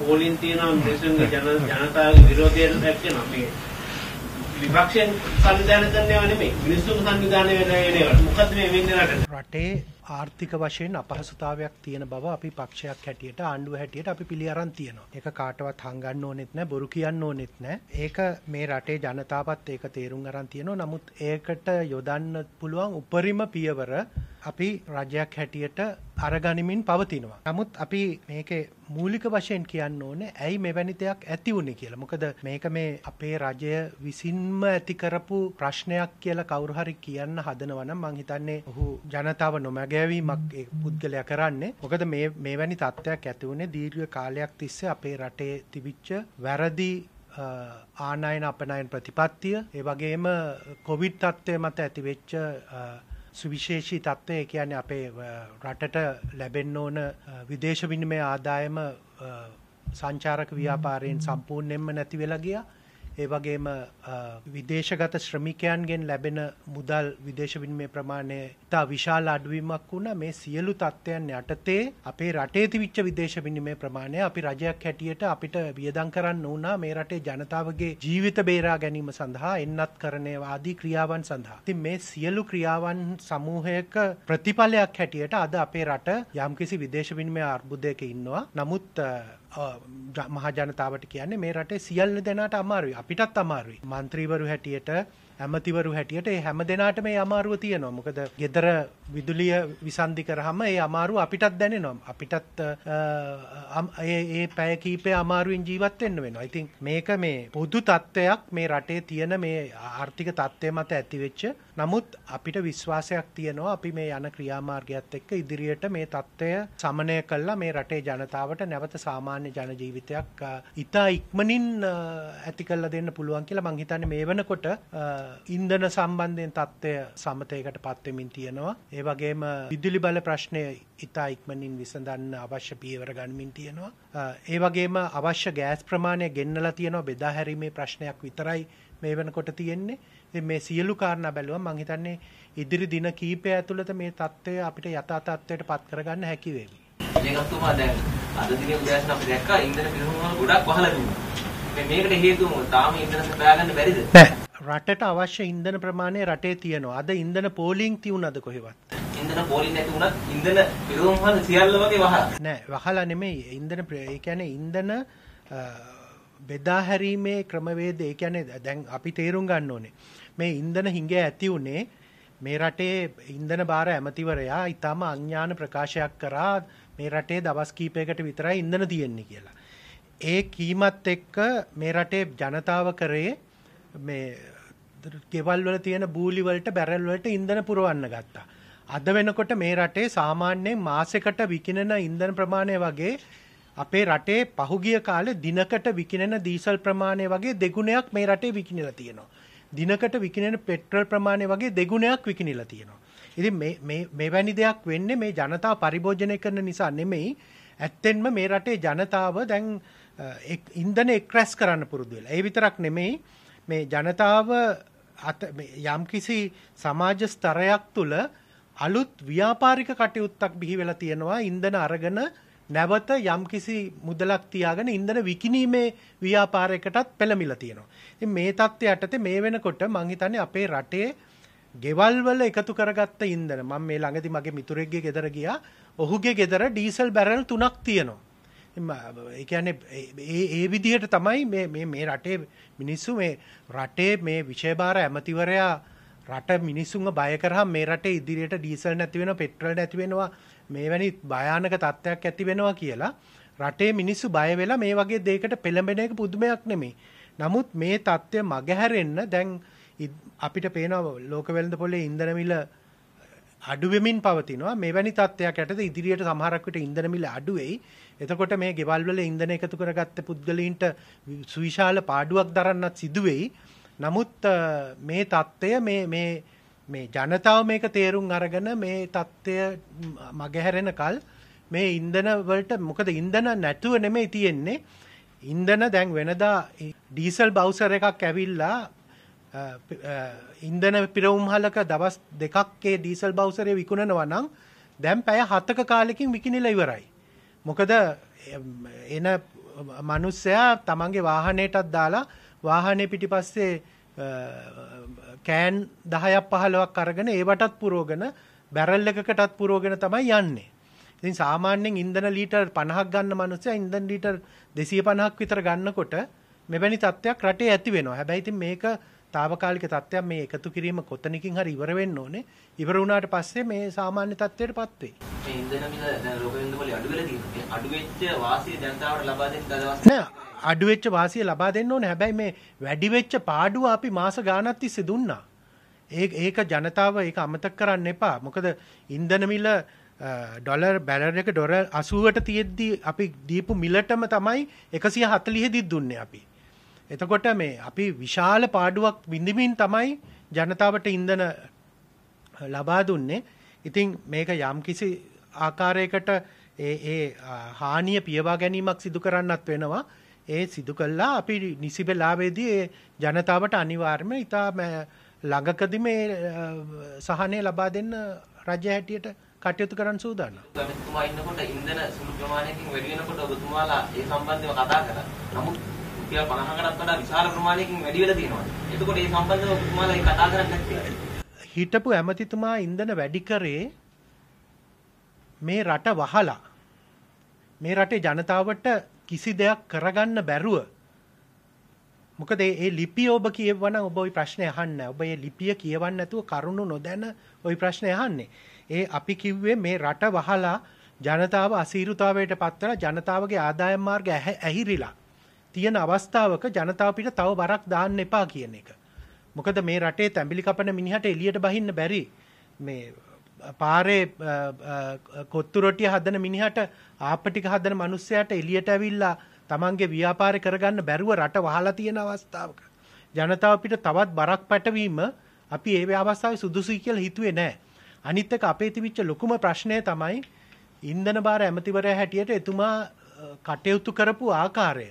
පෝලින් තියෙන දේශංග ජන ජනතාවගේ විරෝධය දැක්කනවා මේ විපක්ෂයෙන් සංවිධානය කරනවා නෙමෙයි මිනිස්සුන් සංවිධානය වෙනවා මොකද්ද මේ වෙන්නේ රටේ රටේ ආර්ථික වශයෙන් අපහසුතාවයක් තියෙන බව අපි පක්ෂයක් හැටියට ආණ්ඩුව හැටියට අපි පිළිඅරන් තියෙනවා. ඒක කාටවත් හංගන්න ඕනෙත් නැහැ, බොරු කියන්න ඕනෙත් නැහැ. ඒක මේ රටේ ජනතාවත් ඒක තේරුම් අරන් තියෙනවා. නමුත් ඒකට යොදන්න පුළුවන් උපරිම පියවර අපි රජයක් හැටියට අරගනිමින් පවතිනවා. නමුත් අපි මේක මූලික වශයෙන් කියන්න ඕනේ ඇයි මෙවැනි දෙයක් ඇති වුණේ කියලා. මොකද මේක මේ අපේ රජය විසින්ම ඇති කරපු ප්‍රශ්නයක් කියලා කවුරු හරි කියන්න හදනවා නම් මං හිතන්නේ ඔහු ජනතාව නොමගෑවීමක් ඒ පුද්ගලයා කරන්නේ. මොකද මේ මෙවැනි තත්ත්වයක් ඇති වුණේ දීර්ඝ කාලයක් තිස්සේ අපේ රටේ තිබිච්ච වැරදි ආනයන අපනයන ප්‍රතිපත්තිය ඒ වගේම කොවිඩ් තත්ත්වය මත ඇතිවෙච්ච සුවිශේෂී තත්ත්වය කියන්නේ අපේ රටට ලැබෙන්න ඕන විදේශ විනිමය ආදායම සංචාරක ව්‍යාපාරයෙන් සම්පූර්ණයෙන්ම නැති වෙලා ගියා. ඒවගේම විදේශගත ශ්‍රමිකයන්ගෙන් ලැබෙන මුදල් විදේශවින්මය ප්‍රමාණය තා විශාල අඩුවීමක් වුණ මේ සියලු තත්ත්වයන් යටතේ අපේ රටේ තිවිච්ච විදේශවිනිමය ප්‍රමාණය අපි රජයක් හැටියට අපිට වියදං කරන්න වුණා මේ රටේ ජනතාවගේ ජීවිත බේරා ගැනීම සඳහා එන්නත් කරනය ආදී ක්‍රියාවන් සඳහා. ති මේ සියලු ක්‍රියාවන් සමූහයක ප්‍රතිඵලයක් හැටියට අද අපේ රට යම්කිසි විදේශවිනිමය අර්බුදයක ඉන්නවා. නමුත් මහජනතාවට කියන්නේ මේ රටේ සියල්ල දෙනාට අමාරුයි. අපිටත් අමාරුයි. മന്ത്രിවරු හැටියට ඇමතිවරු හැටියට මේ හැම දෙනාට මේ අමාරුව තියෙනවා. මොකද ගෙදර විදුලිය විසන්ධි කරාම මේ අමාරුව අපිටත් දැනෙනවා. අපිටත් ඒ ඒ පැය කීපේ අමාරුවෙන් ජීවත් වෙන්න වෙනවා. ඉතින් මේක මේ පොදු තත්ත්වයක් මේ රටේ තියෙන මේ ආර්ථික තත්ත්වය මත ඇතිවෙච්ච. නමුත් අපිට විශ්වාසයක් තියෙනවා අපි මේ යන ක්‍රියාමාර්ගයත් එක්ක ඉදිරියට මේ තත්ත්වය සමනය කළා මේ රටේ ජනතාවට නැවත සාමාන්‍ය සාමාන්‍ය ජන ජීවිතයක් ඉතා ඉක්මනින් ඇති කල්ල දෙන්න පුළුවන් කියලා මං හිතන්නේ මේ වෙනකොට ඉන්ධන සම්බන්ධයෙන් තත්ත්වය සමතයකට පත්වෙමින් තියෙනවා ඒ වගේම විදුලි බල ප්‍රශ්නය ඉතා ඉක්මනින් විසඳන්න අවශ්‍ය පියවර ගනිමින් තියෙනවා ඒ වගේම අවශ්‍ය ගෑස් ප්‍රමාණය ගෙන්නලා තියෙනවා බෙදා හැරීමේ ප්‍රශ්නයක් විතරයි මේ වෙනකොට තියෙන්නේ මේ සියලු කාරණා බැලුවම මං හිතන්නේ ඉදිරි දින කීපය ඇතුළත මේ தත්ත්වය අපිට යථා තත්ත්වයට පත් කරගන්න හැකි වේවි. ජේකබ්තුමා දැන් අද දිනේ උදෑසන අපි දැක්කා ඉන්ධන පිරිහුම ගොඩක් පහළ දුන්නා. මේකට හේතුව තාම ඉන්ධන සපයා ගන්න බැරිද? රටට අවශ්‍ය ඉන්ධන ප්‍රමාණය රටේ තියෙනවා. අද ඉන්ධන පෝලිං තියුණාද කොහෙවත්? ඉන්ධන පෝලිං නැති වුණත් ඉන්ධන පිරිහුම වල සියල්ල වගේ වහලා. නෑ, වහලා නෙමෙයි. ඉන්ධන ඒ කියන්නේ ඉන්ධන බෙදා හැරීමේ ක්‍රමවේද ඒ කියන්නේ දැන් අපි තේරුම් ගන්න ඕනේ. මේ ඉන්ධන හිඟ ඇති උනේ මේ රටේ ඉන්ධන භාර ඇමතිවරයා ඊටම අඥාන ප්‍රකාශයක් කරා මේ රටේ දවස් කීපයකට විතරයි ඉන්ධන තියෙන්නේ කියලා. ඒ කීමත් එක්ක මේ රටේ ජනතාව කරේ මේ ගෙවල් වල තියෙන බූලි වලට බැරල් වලට ඉන්ධන පුරවන්න ගත්තා. අද වෙනකොට මේ රටේ සාමාන්‍යයෙන් මාසෙකට විකිණෙන ඉන්ධන ප්‍රමාණය වගේ අපේ රටේ පහුගිය කාලේ දිනකට විකිණෙන දීසල් ප්‍රමාණය වගේ දෙගුණයක් මේ රටේ විකිණිලා තියෙනවා. දිනකට විකිණෙන පෙට්‍රල් ප්‍රමාණය වගේ දෙගුණයක් විකිණිලා තියෙනවා. ඉතින් මේ මේ වැනි දෙයක් වෙන්නේ මේ ජනතා පරිභෝජනය කරන නිසා නෙමෙයි. ඇත්තෙන්ම මේ රටේ ජනතාව දැන් ඉන්ධන එක්රැස් කරන්න පුරුදු වෙලා. ඒ විතරක් නෙමෙයි මේ ජනතාව යම්කිසි සමාජ ස්තරයක් තුළ අලුත් ව්‍යාපාරික කටයුත්තක් බිහි වෙලා තියෙනවා ඉන්ධන අරගෙන නැවත යම්කිසි මුදලක් තියාගෙන ඉන්ධන විකිණීමේ ව්‍යාපාරයකටත් පෙළමිලා තියෙනවා. ඉතින් මේ தත්ත්වයට මේ වෙනකොට මං හිතන්නේ අපේ රටේ ගෙවල්වල එකතු කරගත්ත ඉන්දන මම මේ ළඟදි මගේ මිතුරෙක්ගේ ගෙදර ගියා ඔහුගේ ගෙදර ඩීසල් බැරල් තුනක් තියෙනවා ඒ කියන්නේ ඒ විදිහට තමයි මේ මේ මේ රටේ මිනිස්සු මේ රටේ මේ විෂයභාර ඇමතිවරයා රට මිනිස්සුන්ව බය කරහම මේ රටේ ඉදිරියට ඩීසල් නැති වෙනවා පෙට්‍රල් නැති වෙනවා මේවැනි භයානක තත්ත්වයක් ඇති වෙනවා කියලා රටේ මිනිස්සු බය වෙලා මේ වගේ දෙයකට පෙළඹෙන එක පුදුමයක් නෙමෙයි. නමුත් මේ தත්ත්වය මගහැරෙන්න දැන් අපිට පේනවා ලෝක වෙළඳ පොලේ ඉන්ධන මිල අඩු වෙමින් පවතිනවා. මෙවැනි තත්ත්වයක් යටතේ ඉදිරියට සමහරක් විට ඉන්ධන මිල අඩු වෙයි. එතකොට මේ ගෙවල් වල ඉන්ධන එකතු කරගත්ත පුද්ගලයින්ට සුවිශාල පාඩුවක් දරන්නත් සිදු වෙයි. නමුත් මේ தත්ත්වය මේ මේ මේ ජනතාව මේක තේරුම් අරගෙන මේ தත්ත්වය මගහැරෙනකල් මේ ඉන්ධන වලට මොකද ඉන්ධන නැතුව නෙමෙයි තියෙන්නේ. ඉන්ධන දැන් වෙනදා ඩීසල් බවුසර් එකක් ඇවිල්ලා ඉන්දන පිරවුම් හලක දවස් දෙකක්කේ ඩීසල් බෞසරය විකුණනවා නම් දැම් පැය හත්තක කාලෙකින් විකිනිල ඉවරයි. මොකද එන මනුස්සයා තමන්ගේ වාහනයටත් දාලා වාහනය පිටිපස්සේ කෑන් දහයක් පහලවක් අරගෙන ඒවටත් පුරෝගෙන බැරල් එකකටත් පුරෝගෙන තමයි යන්නේ. ඉතින් සාමාන්‍යෙන් ඉන්දන ලීටර් පණහක් ගන්න මනුස්සය ඉන්දන් ලීටර් දෙසිය පණහක් විතර ගන්නකොට මෙබැනි තත්ත්වයක් රටේ ඇති වෙනවා හැබැයිති මේක తాවකාලික තත්ත්වයක් මේ එකතු කිරීම කොතනකින් හරි ඉවර වෙන්න ඕනේ. ඉවර වුණාට පස්සේ මේ සාමාන්‍ය තත්ත්වයටපත් වෙයි. මේ ඉන්ධන මිල දැන් ලෝක වෙනද වල අඩු වෙලා තියෙනවා. අඩු වෙච්ච වාසිය ජනතාවට ලබා දෙන්න දවස් නෑ. අඩු වෙච්ච වාසිය ලබා දෙන්න ඕනේ. හැබැයි මේ වැඩි වෙච්ච පාඩුව අපි මාස ගාණක් තිස්සේ දුන්නා. ඒක ඒක ජනතාව ඒක අමතක කරන්න එපා. මොකද ඉන්ධන මිල ඩොලර් බැලර් එක ඩොලර් 80ට තියෙද්දි අපි දීපු මිලටම තමයි 140 දිත් දුන්නේ අපි. එතකොට මේ අපි විශාල පාඩුවක් විඳමින් තමයි ජනතාවට ඉන්ධන ලබා දුන්නේ. ඉතින් මේක යම්කිසි ආකාරයකට ඒ ඒ හානිය පියවා ගැනීමක් සිදු කරන්නත් වෙනවා. ඒ සිදු කළා අපි නිසි වෙලාවේදී ඒ ජනතාවට අනිවාර්යම ඉතා ළඟකදී මේ සහනය ලබා දෙන්න රජය හැටියට කටයුතු කරන්න සූදානම්. ඔබතුමා ඉන්නකොට ඉන්ධන සුළු ප්‍රමාණයකින් වැඩි වෙනකොට ඔබතුමාලා ඒ සම්බන්ධව කතා කළා. නමුත් රුපියල් 50කටත් වඩා විශාල ප්‍රමාණයකින් වැඩි වෙලා තියෙනවා. එතකොට මේ සම්බන්ධව ඔබතුමාලා ඒ කතා කරන්නේ නැත්තේ. හිටපු ඇමතිතුමා ඉන්ධන වැඩි කරේ මේ රට වහලා මේ රටේ ජනතාවට කිසි දෙයක් කරගන්න බැරුව මොකද ඒ ලිපිය ඔබ කියවන ඔබ ওই ප්‍රශ්නේ අහන්නේ ඔබ ඒ ලිපිය කියවන්න නැතුව කරුණු නොදැන ওই ප්‍රශ්නේ අහන්නේ ඒ අපි කිව්වේ මේ රට වහලා ජනතාව අසීරුතාවයට පත්වලා ජනතාවගේ ආදායම් මාර්ග ඇහිරිලා තියෙන අවස්ථාවක ජනතාව පිට තව වරක් දාන්න එපා කියන එක. මොකද මේ රටේ තැඹිලි කපන මිනිහට එළියට බහින්න බැරි. මේ පාරේ කොත්තු රොටිය හදන මිනිහට ආපටික හදන මිනිස්සයාට එළියට ඇවිල්ලා තමන්ගේ ව්‍යාපාරය කරගන්න බැරුව රට වහලා තියෙන අවස්ථාවක ජනතාව පිට තවත් බරක් පැටවීම අපි ඒ අවස්ථාවේ සුදුසුයි කියලා හිතුවේ නැහැ. අනිත් එක අපේ තිබිච්ච ලොකුම ප්‍රශ්නය තමයි ඉන්ධන බාර ඇමතිවරයා හැටියට එතුමා කටයුතු කරපු ආකාරය.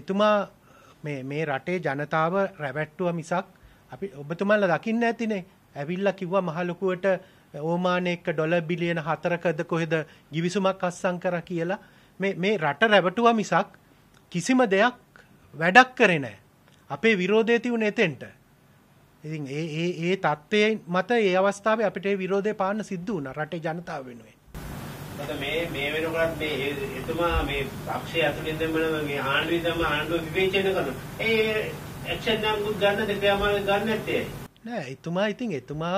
එතුමා මේ මේ රටේ ජනතාව රැවැට්ටුව මිසක් අපි ඔබතුමල්ල දකින්න ඇතිනේ ඇවිල්ලා කිව්වා මහලොකුවට ඕමානයක ඩොල බිලියන හතරකද කොහෙද ගිවිසුමක් අස්සං කර කියලා මේ මේ රට රැවටුව මිසක් කිසිම දෙයක් වැඩක් කරේ නෑ අපේ විරෝධය තිවුණ එතෙන්ට ඉතින් ඒ ඒ තත්ත්වය මත ඒ අවස්ථාවේ අපිට විරෝධය පාන්න සිද්ධ වුණ රටේ ජනතාව වෙනුවෙන් මේ මේ වෙනකොට මේ එතුමා මේ පක්ෂය ඇතුළෙන්දම මේ ආණ්ඩුවෙන්දම ආණ්ඩුව විවේචනය කරනවා. ඒ ඇක්ෂන් නම් ගන්න දෙකමාර ගන්න නැත්තේ. නෑ එතුමා ඉතින් එතුමා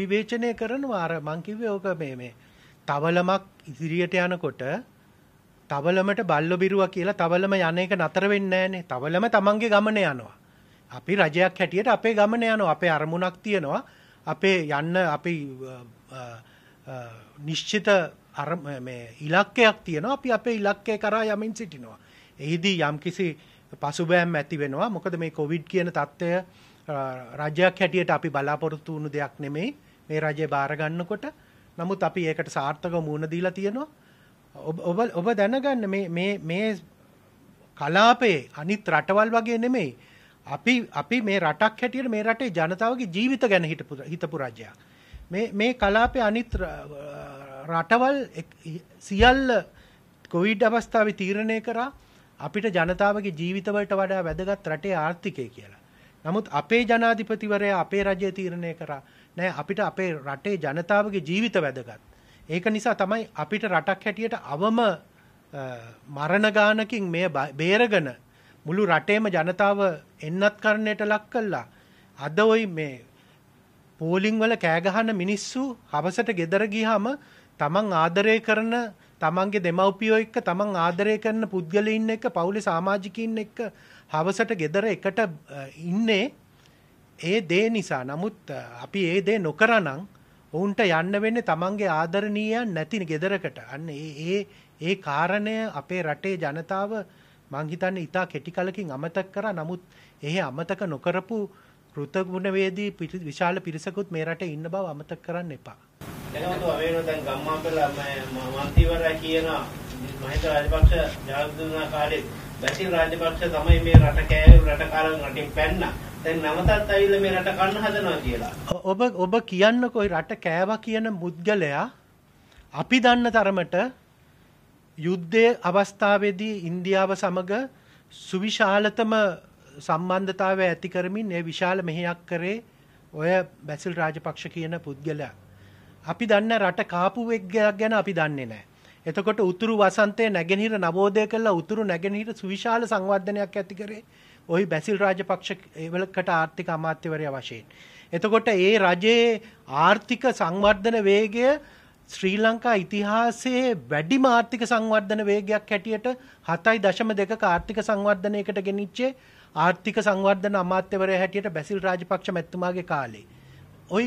විවේචනය කරනවා අර මං කිව්වේ ඕක මේ මේ තවලමක් ඉදිරියට යනකොට තවලමට බල්ලෝ බිරුවා කියලා තවලම යන එක නතර වෙන්නේ නෑනේ. තවලම තමන්ගේ ගමන යනවා. අපි රජයක් හැටියට අපේ ගමන යනවා. අපේ අරමුණක් තියෙනවා. අපේ යන්න අපි නිශ්චිත අර මේ ඉලක්කයක් තියෙනවා අපි අපේ ඉලක්කය කරා යමින් සිටිනවා. එහිදී යම්කිසි පසුබෑම් ඇති වෙනවා. මොකද මේ කොවිඩ් කියන தত্ত্বය රජයක් හැටියට අපි බලාපොරොත්තු වුණු දෙයක් නෙමෙයි. මේ රජය බාර ගන්නකොට නමුත් අපි ඒකට සාර්ථකව මුහුණ දීලා තියෙනවා. ඔබ ඔබ දැනගන්න මේ මේ මේ කලාපේ අනිත් රටවල් වගේ නෙමෙයි. අපි අපි මේ රටක් හැටියට මේ රටේ ජනතාවගේ ජීවිත ගැන හිතපු රජයක්. මේ මේ කලාපේ අනිත් රටවල් සියල්ල කොවිඩ් අවස්ථාව තීරණය කරා අපිට ජනතාවගේ ජීවිතවලට වඩා වැදගත් රටේ ආර්ථිකය කියලා. නමුත් අපේ ජනාධිපතිවරය අපේ රජය තීරණය කරා නෑ අපිට අපේ රටේ ජනතාවගේ ජීවිත වැදගත්. ඒක නිසා තමයි අපිට රටක් හැටියට අවම මරණගානකින් මේ බේරගන මුළු රටේම ජනතාව එන්නත් කරණයට ලක් කල්ලා. අද ඔයි මේ පෝලිං වල කෑගහන මිනිස්සු හවසට ගෙදර ගිහම තමන් ආදරය කරන තමන්ගේ දෙමව්පියෝ එක්ක තමන් ආදරය කරන පුද්ගලයින් එක්ක පවුලේ සමාජිකයින් එක්ක හවසට ගෙදර එකට ඉන්නේ ඒ දේ නිසා. නමුත් අපි ඒ දේ නොකරනම් ඔවුන්ට යන්න වෙන්නේ තමන්ගේ ආදරණීයයන් නැති ගෙදරකට. අන්න ඒ ඒ කාරණය අපේ රටේ ජනතාව මං හිතන්නේ ඊටා කෙටි කලකින් අමතක කරා. නමුත් එහි අමතක නොකරපු කෘතගුණවේදී විශාල පිරිසකුත් මේ රටේ ඉන්න බව අමතක කරන්න එපා. එතකොට වෙන දැන් ගම්මාපෙලා මන්ත්‍රීවරයා කියන මහින්ද රාජපක්ෂ ජනාධිපතිතුමා කාලේ බැසිල් රාජපක්ෂ තමයි මේ රට කෑවේ රට කාලෙන් රටින් පැන්නා. දැන් නමතත් ඇවිල්ලා මේ රට කන්න හදනවා කියලා. ඔබ ඔබ කියන්නකෝ රට කෑවා කියන මුද්ගලයා අපි දන්න තරමට යුද්ධයේ අවස්ථාවේදී ඉන්දියාව සමග සුවිශාලතම සම්බන්ධතාවය ඇති කරමින් ඒ විශාල මෙහෙයක් කරේ ඔය බැසිල් රාජපක්ෂ කියන පුද්ගලයා. අපි දන්න රට කාපු එක්ගයක් ගැන අපි දන්නේ නෑ. එතකොට උතුරු වසන්තය නැගෙනහිර නවෝදය කළා උතුරු නැගෙනහිර සුවිශාල සංවර්ධනයක් ඇති කරේ ඔහි බැසිල් රාජපක්ෂ ඒවලකට ආර්ථික අමාත්‍යවරය වශයෙන්. එතකොට ඒ රජයේ ආර්ථික සංවර්ධන වේගය ශ්‍රී ලංකා ඉතිහාසයේ වැඩි මාර්ථික සංවර්ධන වේගයක් හැටියට හතයි දශම දෙක ආර්ථික සංවර්ධනයකට ගෙනනිච්චේ ආර්ථික සංවර්ධන අමාත්‍යවරය හැටියට බැසිල් රාජපක්ෂ මැත්තුමාගේ කාලේ. ওই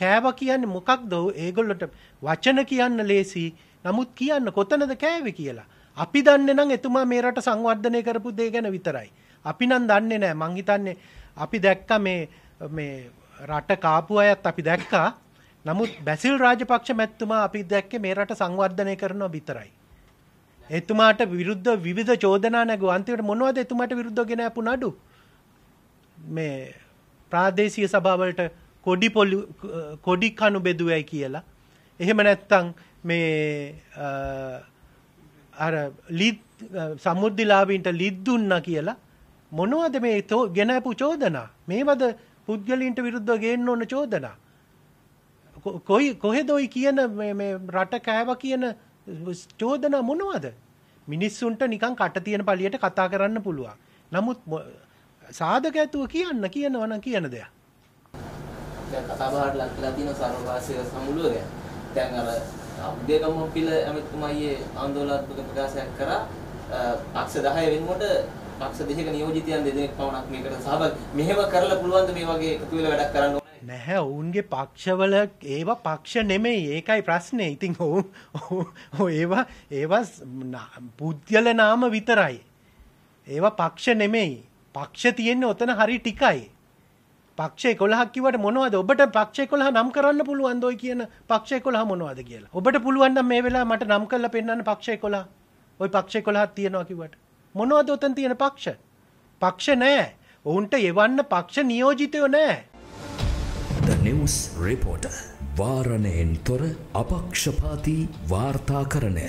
කෑව කියන්නේ මොකක්ද ඒගොල්ලොට වචන කියන්න ලේසි නමුත් කියන්න කොතනද කෑවේ කියලා. අපි දන්නේ නම් එතුමා මේ රට සංවර්ධනය කරපු දේ ගැන විතරයි. අපි නම් දන්නේ නැහැ. මං හිතන්නේ අපි දැක්ක මේ මේ රට කාපු අයත් අපි දැක්කා. නමුත් බැසිල් රාජපක්ෂ මැතිතුමා අපි දැක්කේ මේ රට සංවර්ධනය කරනවා විතරයි. එතුමාට විරුද්ධ විවිධ චෝදනා නැගුව අන්තිමට මොනවද එතුමාට විරුද්ධව ගෙන ආපු නඩු? මේ ප්‍රාදේශීය සභාවලට කොඩි කොඩි කණු බෙදුවයි කියලා. එහෙම නැත්තම් මේ අර ලිද් සමුද්දිලාවින්ට ලිද් දුන්නා කියලා මොනවද මේ ගෙනපු චෝදනා? මේවද පුද්ගලින්ට විරුද්ධව ගේන්න ඕන චෝදනා? කොයි කොහෙද ওই කියන මේ රට කෑවා කියන චෝදනා මොනවද? මිනිස්සුන්ට නිකන් කට තියෙන පළියට කතා කරන්න පුළුවන්. නමුත් සාධක ඇතුව කියන්න කියනවා නම් කියන දෙයක්. දැන් කතා බහට ලක් වෙලා තියෙන සර්වවාසය සමුළුව ගැන. දැන් අර උදේගම පිළ ඇමතිතුමාගේ ආන්දෝලනාත්මක ප්‍රකාශයක් කරා පක්ෂ 10 වෙනකොට පක්ෂ දෙකක නියෝජිතයන් දෙදෙනෙක් පමණක් මේකට සහභාගී. මෙහෙම කරලා පුළුවන් ද මේ වගේ එකතු වෙලා වැඩක් කරන්න නැහැ ඔවුන්ගේ පක්ෂවල ඒවා පක්ෂ නෙමෙයි ඒකයි ප්‍රශ්නේ ඉතින් ඔවුන් ඒවා ඒවා පුද්ගල නාම විතරයි ඒවා පක්ෂ නෙමෙයි පක්ෂ තියෙන්නේ ඔතන හරි ටිකයි පක්ෂ 11ක් කිව්වට මොනවද ඔබට පක්ෂ 11 නම් කරන්න පුළුවන් දොයි කියන පක්ෂ 11 මොනවද කියලා. ඔබට පුළුවන් නම් මේ වෙලාව මට නම් කරලා පෙන්නන්න පක්ෂ 11. ওই පක්ෂ 11ක් තියනවා කිව්වට. මොනවද උතන් තියෙන පක්ෂ? පක්ෂ නෑ. ඔවුන්ට එවන්න පක්ෂ නියෝජිතයෝ නෑ. The News Reporter වාරණයෙන් තොර අපක්ෂපාතී වාර්තාකරණය